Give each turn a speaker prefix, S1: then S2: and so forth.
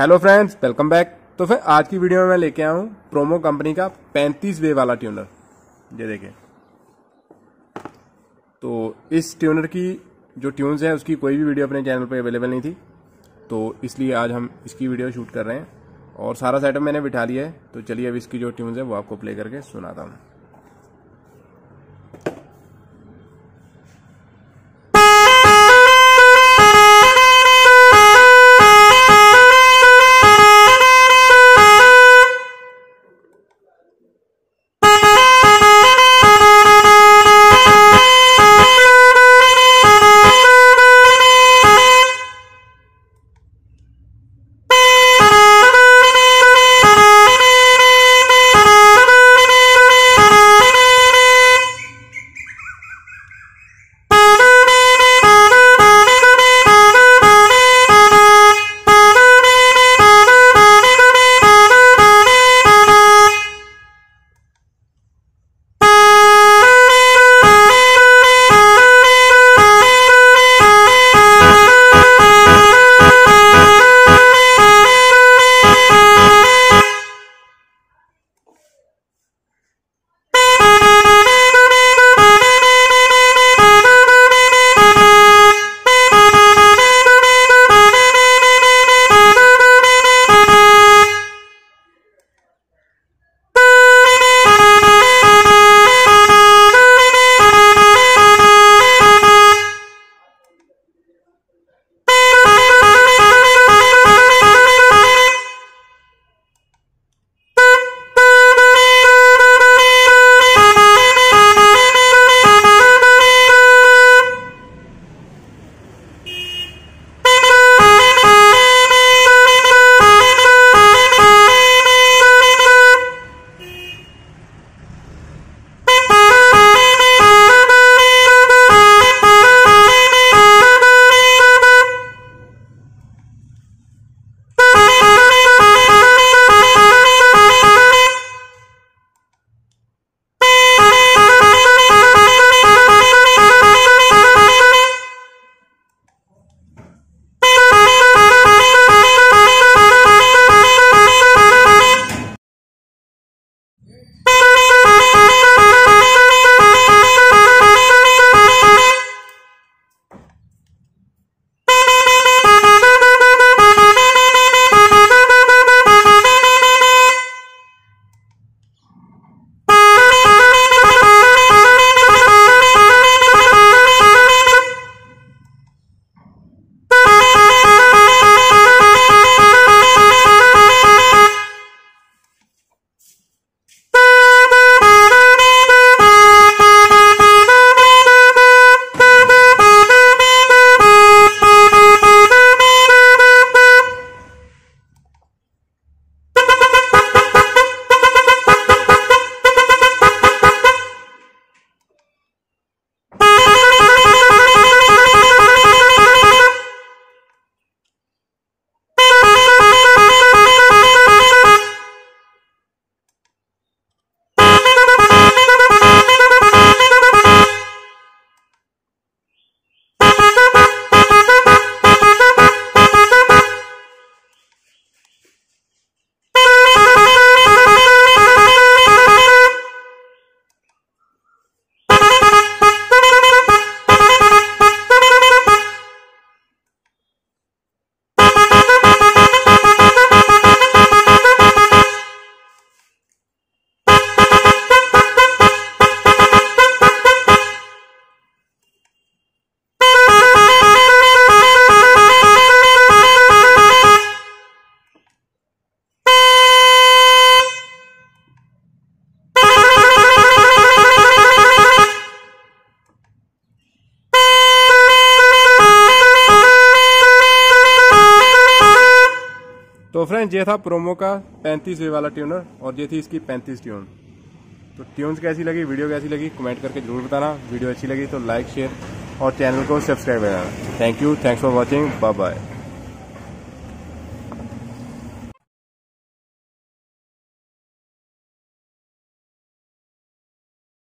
S1: hello friends welcome back तो फिर आज की वीडियो में मैं लेके आया हूँ प्रोमो कंपनी का पैंतीस वे वाला ट्यूनर ये देखिए तो इस ट्यूनर की जो ट्यून्स है उसकी कोई भी वीडियो अपने चैनल पर अवेलेबल नहीं थी तो इसलिए आज हम इसकी वीडियो शूट कर रहे हैं और सारा सेटअप मैंने बिठा लिया है तो चलिए अब इसकी जो ट्यून्स है वो आपको प्ले करके
S2: सुनाता हूँ तो फ्रेंड ये था प्रोमो का पैंतीसवें वाला ट्यूनर
S1: और ये थी इसकी पैंतीस ट्यून तो ट्यून्स कैसी लगी वीडियो कैसी लगी कमेंट करके जरूर बताना वीडियो अच्छी लगी तो लाइक शेयर और चैनल को सब्सक्राइब करना thank you thanks for watching bye bye